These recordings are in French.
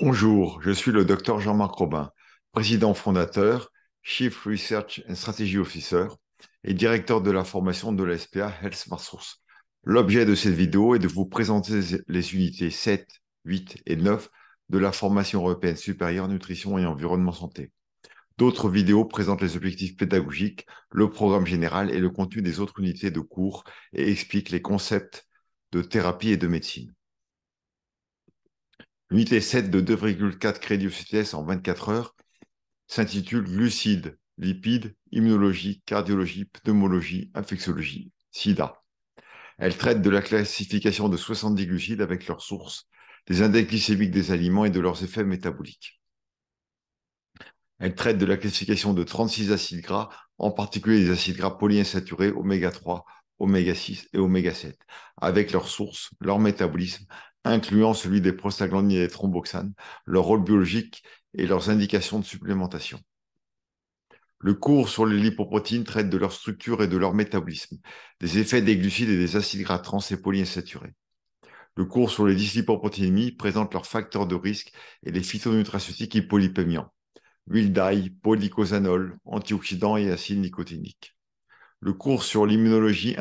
Bonjour, je suis le docteur Jean-Marc Robin, président fondateur, Chief Research and Strategy Officer et directeur de la formation de l'SPA Health Smart Source. L'objet de cette vidéo est de vous présenter les unités 7, 8 et 9 de la formation européenne supérieure nutrition et environnement santé. D'autres vidéos présentent les objectifs pédagogiques, le programme général et le contenu des autres unités de cours et expliquent les concepts de thérapie et de médecine. L'unité de 2,4 crédits CTS en 24 heures s'intitule Lucide, lipides, immunologie, cardiologie, pneumologie, infectiologie, sida. Elle traite de la classification de 70 glucides avec leurs sources, des index glycémiques des aliments et de leurs effets métaboliques. Elle traite de la classification de 36 acides gras, en particulier les acides gras polyinsaturés, oméga 3, oméga 6 et oméga 7, avec leurs sources, leur métabolisme, incluant celui des prostaglandines et des thromboxanes, leur rôle biologique et leurs indications de supplémentation. Le cours sur les lipoprotéines traite de leur structure et de leur métabolisme, des effets des glucides et des acides gras trans et polyinsaturés. Le cours sur les dyslipoprotéinémies présente leurs facteurs de risque et les phytonutraceutiques hypolipémiants, huile d'ail, polycosanol, antioxydants et acides nicotiniques. Le cours sur l'immunologie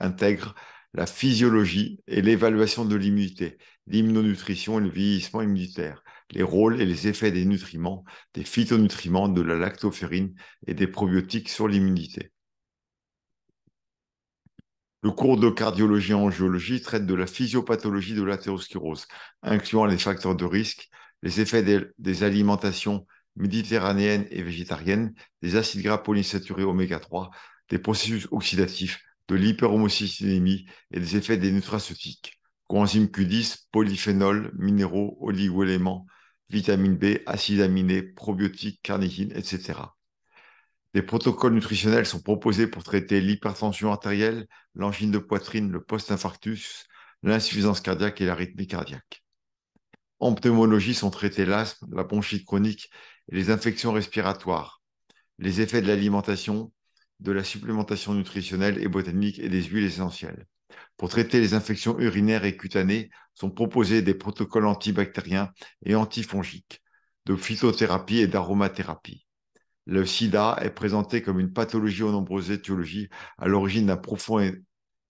intègre la physiologie et l'évaluation de l'immunité, l'immunonutrition et le vieillissement immunitaire, les rôles et les effets des nutriments, des phytonutriments, de la lactoférine et des probiotiques sur l'immunité. Le cours de cardiologie en géologie traite de la physiopathologie de l'athérosclérose, incluant les facteurs de risque, les effets des, alimentations méditerranéennes et végétariennes, des acides gras polyinsaturés oméga 3, des processus oxydatifs, de l'hyperhomocystinémie et des effets des nutraceutiques, coenzymes Q10, polyphénols, minéraux, oligoéléments, vitamine B, acides aminés, probiotiques, carnitine, etc. Des protocoles nutritionnels sont proposés pour traiter l'hypertension artérielle, l'angine de poitrine, le post-infarctus, l'insuffisance cardiaque et l'arythmie cardiaque. En pneumologie sont traités l'asthme, la bronchite chronique et les infections respiratoires, les effets de l'alimentation, de la supplémentation nutritionnelle et botanique et des huiles essentielles. Pour traiter les infections urinaires et cutanées, sont proposés des protocoles antibactériens et antifongiques, de phytothérapie et d'aromathérapie. Le sida est présenté comme une pathologie aux nombreuses étiologies à l'origine d'un profond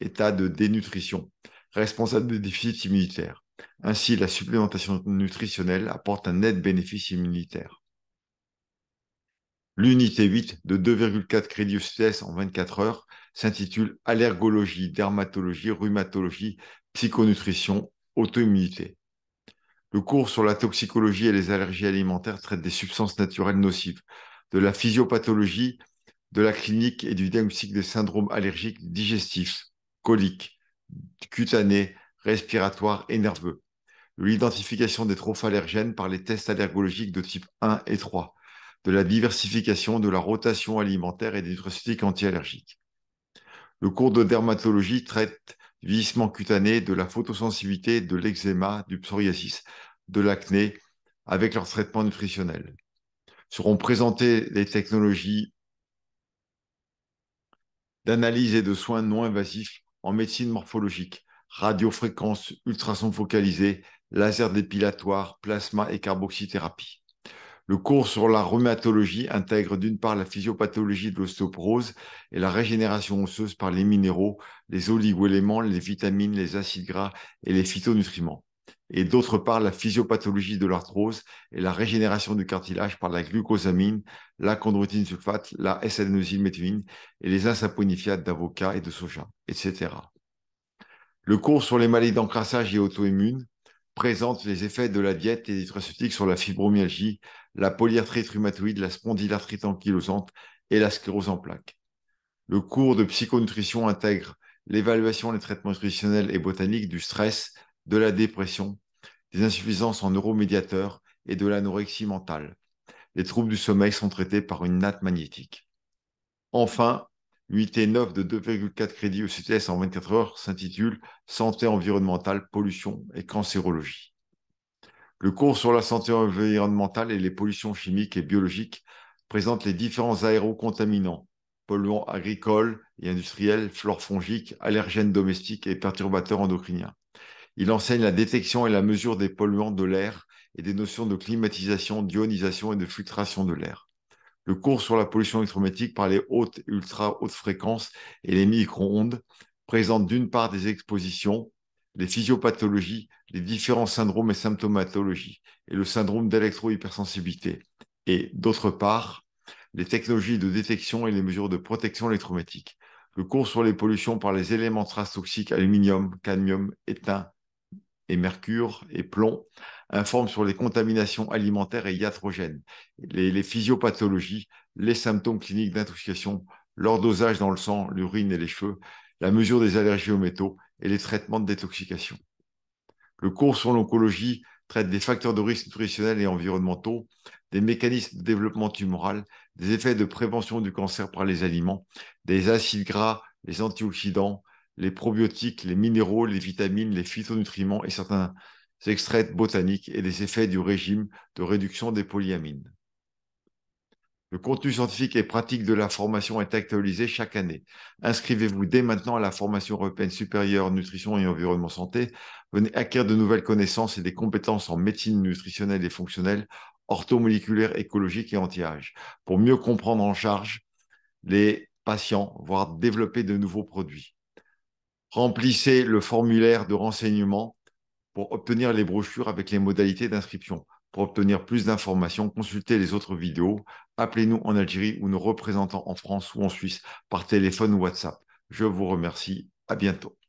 état de dénutrition, responsable de déficits immunitaires. Ainsi, la supplémentation nutritionnelle apporte un net bénéfice immunitaire. L'unité 8 de 2,4 crédits UCS e en 24 heures s'intitule Allergologie, dermatologie, rhumatologie, psychonutrition, autoimmunité. Le cours sur la toxicologie et les allergies alimentaires traite des substances naturelles nocives, de la physiopathologie, de la clinique et du diagnostic des syndromes allergiques digestifs, coliques, cutanés, respiratoires et nerveux, l'identification des trophes allergènes par les tests allergologiques de type 1 et 3, de la diversification, de la rotation alimentaire et des nutraceutiques anti-allergiques. Le cours de dermatologie traite vieillissement cutané, de la photosensibilité, de l'eczéma, du psoriasis, de l'acné, avec leur traitement nutritionnel. Seront présentées les technologies d'analyse et de soins non invasifs en médecine morphologique, radiofréquence, ultrasons focalisés, laser dépilatoire, plasma et carboxythérapie. Le cours sur la rhumatologie intègre d'une part la physiopathologie de l'ostéoporose et la régénération osseuse par les minéraux, les oligoéléments, les vitamines, les acides gras et les phytonutriments et d'autre part la physiopathologie de l'arthrose et la régénération du cartilage par la glucosamine, la chondrotine sulfate, la S-adénosylméthionine et les insaponifiates d'avocat et de soja, etc. Le cours sur les maladies d'encrassage et auto-immunes, présente les effets de la diète et des traceutiques sur la fibromyalgie, la polyarthrite rhumatoïde, la spondylarthrite ankylosante et la sclérose en plaques. Le cours de psychonutrition intègre l'évaluation des traitements nutritionnels et botaniques du stress, de la dépression, des insuffisances en neuromédiateurs et de l'anorexie mentale. Les troubles du sommeil sont traités par une natte magnétique. Enfin, 8 et 9 de 2,4 crédits au e CTS en 24 heures s'intitule Santé environnementale, pollution et cancérologie. Le cours sur la santé environnementale et les pollutions chimiques et biologiques présente les différents aérocontaminants, polluants agricoles et industriels, flore fongiques, allergènes domestiques et perturbateurs endocriniens. Il enseigne la détection et la mesure des polluants de l'air et des notions de climatisation, d'ionisation et de filtration de l'air le cours sur la pollution électromagnétique par les hautes et ultra hautes fréquences et les micro-ondes présente d'une part des expositions, les physiopathologies, les différents syndromes et symptomatologies et le syndrome d'électro-hypersensibilité, et d'autre part, les technologies de détection et les mesures de protection électromagnétique. Le cours sur les pollutions par les éléments traces toxiques aluminium, cadmium, étain, et mercure et plomb, informe sur les contaminations alimentaires et iatrogènes, les, physiopathologies, les symptômes cliniques d'intoxication, leur dosage dans le sang, l'urine et les cheveux, la mesure des allergies aux métaux et les traitements de détoxication. Le cours sur l'oncologie traite des facteurs de risque nutritionnels et environnementaux, des mécanismes de développement tumoral, des effets de prévention du cancer par les aliments, des acides gras, les antioxydants, les probiotiques, les minéraux, les vitamines, les phytonutriments et certains extraits botaniques et les effets du régime de réduction des polyamines. Le contenu scientifique et pratique de la formation est actualisé chaque année. Inscrivez-vous dès maintenant à la formation européenne supérieure nutrition et environnement santé. Venez acquérir de nouvelles connaissances et des compétences en médecine nutritionnelle et fonctionnelle, orthomoléculaire, écologique et anti-âge, pour mieux comprendre en charge les patients, voire développer de nouveaux produits remplissez le formulaire de renseignement pour obtenir les brochures avec les modalités d'inscription. Pour obtenir plus d'informations, consultez les autres vidéos, appelez-nous en Algérie ou nos représentants en France ou en Suisse par téléphone ou WhatsApp. Je vous remercie. À bientôt.